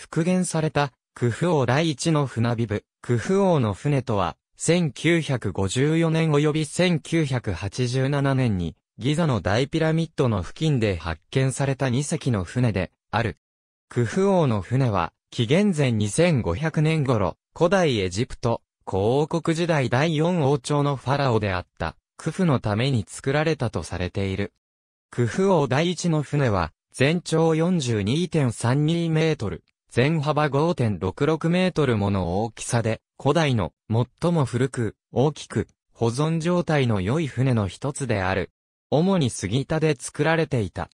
復元された、クフ王第一の船ビブ、クフ王の船とは、1954年及び1987年に、ギザの大ピラミッドの付近で発見された2隻の船で、ある。クフ王の船は、紀元前2500年頃、古代エジプト、古王国時代第四王朝のファラオであった、クフのために作られたとされている。クフ王第一の船は、全長42.32メートル、全幅5.66メートルもの大きさで、古代の最も古く、大きく、保存状態の良い船の一つである。主に杉板で作られていた。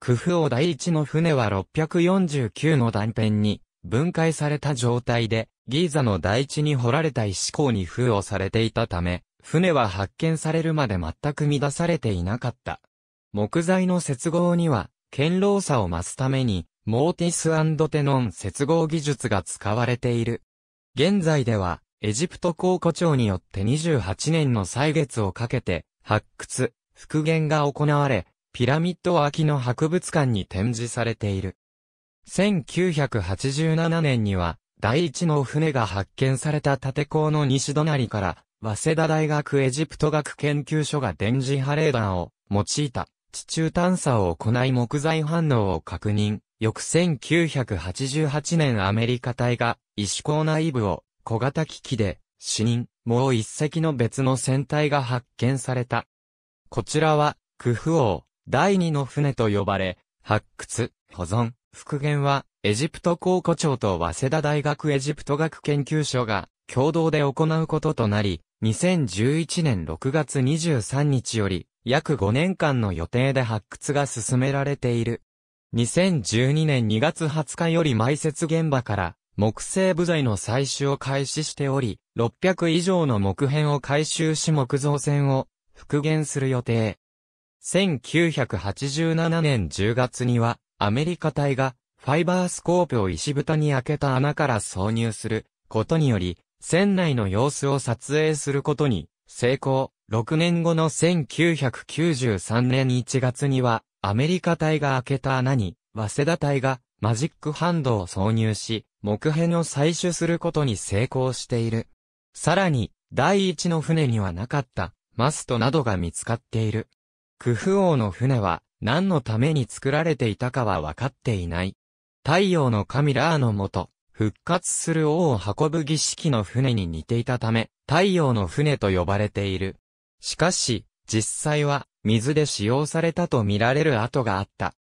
クフ王第一の船は649の断片に分解された状態で、ギーザの大地に掘られた石工に封をされていたため、船は発見されるまで全く乱されていなかった。木材の接合には、堅牢さを増すために、モーティステノン接合技術が使われている。現在では、エジプト考古庁によって28年の歳月をかけて、発掘、復元が行われ、ピラミッド秋の博物館に展示されている。1987年には、第一の船が発見された縦港の西隣から、早稲田大学エジプト学研究所が電磁波レーダーを用いた地中探査を行い木材反応を確認。翌1988年アメリカ隊が、石港内部を小型機器で死人、もう一隻の別の船体が発見された。こちらは、クフ王、第二の船と呼ばれ、発掘、保存、復元は、エジプト考古庁と早稲田大学エジプト学研究所が共同で行うこととなり、2011年6月23日より、約5年間の予定で発掘が進められている。2012年2月20日より埋設現場から木製部材の採取を開始しており、600以上の木片を回収し木造船を復元する予定。1987年10月にはアメリカ隊がファイバースコープを石蓋に開けた穴から挿入することにより、船内の様子を撮影することに成功。6年後の1993年1月には、アメリカ隊が開けた穴に、早稲田隊がマジックハンドを挿入し、木片を採取することに成功している。さらに、第一の船にはなかった、マストなどが見つかっている。クフ王の船は、何のために作られていたかは分かっていない。太陽の神ラーのもと、復活する王を運ぶ儀式の船に似ていたため、太陽の船と呼ばれている。しかし、実際は、水で使用されたとみられる跡があった。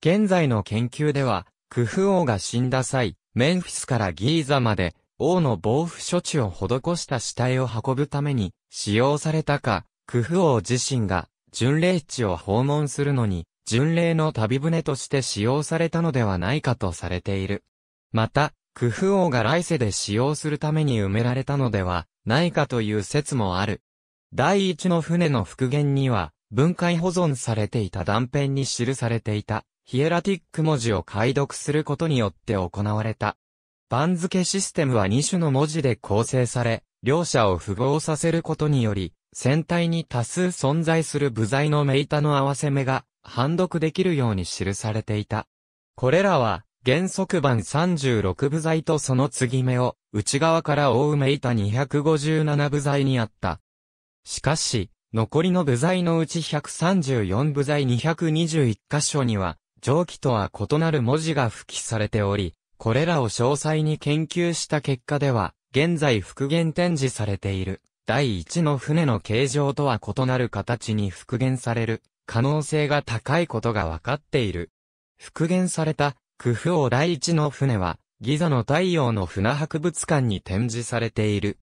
現在の研究では、クフ王が死んだ際、メンフィスからギーザまで、王の防腐処置を施した死体を運ぶために、使用されたか、クフ王自身が、巡礼地を訪問するのに、巡礼の旅船として使用されたのではないかとされている。また、クフ王が来世で使用するために埋められたのではないかという説もある。第一の船の復元には、分解保存されていた断片に記されていた、ヒエラティック文字を解読することによって行われた。番付システムは2種の文字で構成され、両者を符合させることにより、船体に多数存在する部材のメイタの合わせ目が、判読できるように記されていた。これらは、原則版36部材とその継ぎ目を、内側から覆うメイタ257部材にあった。しかし、残りの部材のうち134部材221箇所には、蒸気とは異なる文字が付記されており、これらを詳細に研究した結果では、現在復元展示されている、第1の船の形状とは異なる形に復元される、可能性が高いことが分かっている。復元された、クフ王第1の船は、ギザの太陽の船博物館に展示されている。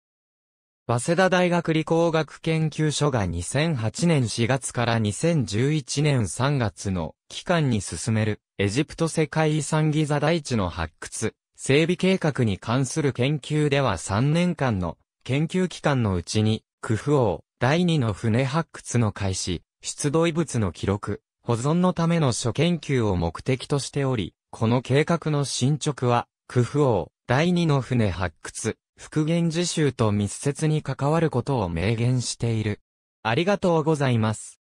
早稲田大学理工学研究所が2008年4月から2011年3月の期間に進めるエジプト世界遺産ギザ大地の発掘、整備計画に関する研究では3年間の研究期間のうちに、クフ王、第2の船発掘の開始、出土遺物の記録、保存のための諸研究を目的としており、この計画の進捗は、クフ王、第2の船発掘、復元自習と密接に関わることを明言している。ありがとうございます。